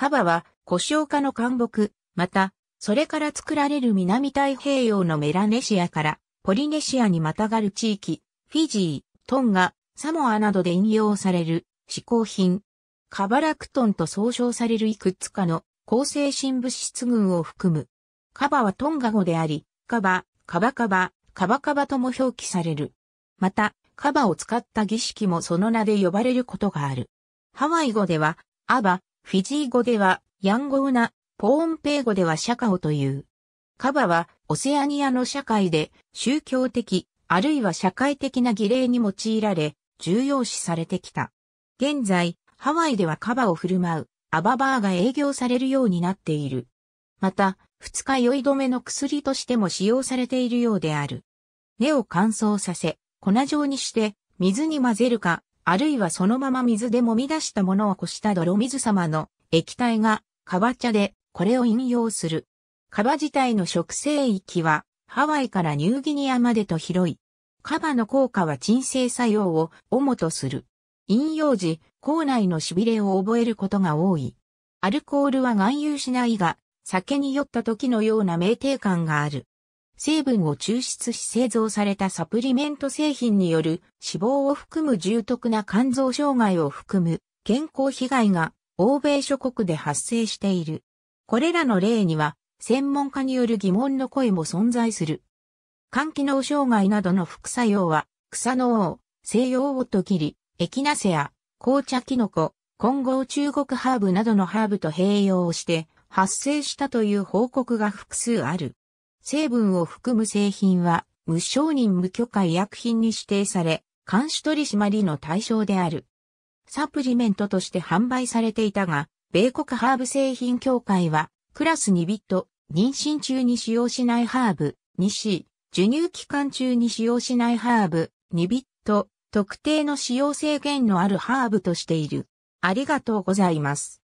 カバは胡椒科の干木、また、それから作られる南太平洋のメラネシアからポリネシアにまたがる地域、フィジー、トンガ、サモアなどで引用される嗜好品。カバラクトンと総称されるいくつかの抗精新物質群を含む。カバはトンガ語であり、カバ、カバカバ、カバカバとも表記される。また、カバを使った儀式もその名で呼ばれることがある。ハワイ語では、アバ、フィジー語では、ヤンゴウナ、ポーンペー語ではシャカオという。カバは、オセアニアの社会で、宗教的、あるいは社会的な儀礼に用いられ、重要視されてきた。現在、ハワイではカバを振る舞う、アババーが営業されるようになっている。また、二日酔い止めの薬としても使用されているようである。根を乾燥させ、粉状にして、水に混ぜるか、あるいはそのまま水で揉み出したものをこした泥水様の液体が川茶でこれを引用する。カバ自体の植生域はハワイからニューギニアまでと広い。カバの効果は鎮静作用を主とする。引用時、口内の痺れを覚えることが多い。アルコールは含有しないが、酒に酔った時のような酩酊感がある。成分を抽出し製造されたサプリメント製品による死亡を含む重篤な肝臓障害を含む健康被害が欧米諸国で発生している。これらの例には専門家による疑問の声も存在する。肝機能障害などの副作用は草の王、西洋オトギリ、エキナセア、紅茶キノコ、混合中国ハーブなどのハーブと併用して発生したという報告が複数ある。成分を含む製品は、無承認無許可医薬品に指定され、監視取締りの対象である。サプリメントとして販売されていたが、米国ハーブ製品協会は、クラス2ビット、妊娠中に使用しないハーブ、2C、授乳期間中に使用しないハーブ、2ビット、特定の使用制限のあるハーブとしている。ありがとうございます。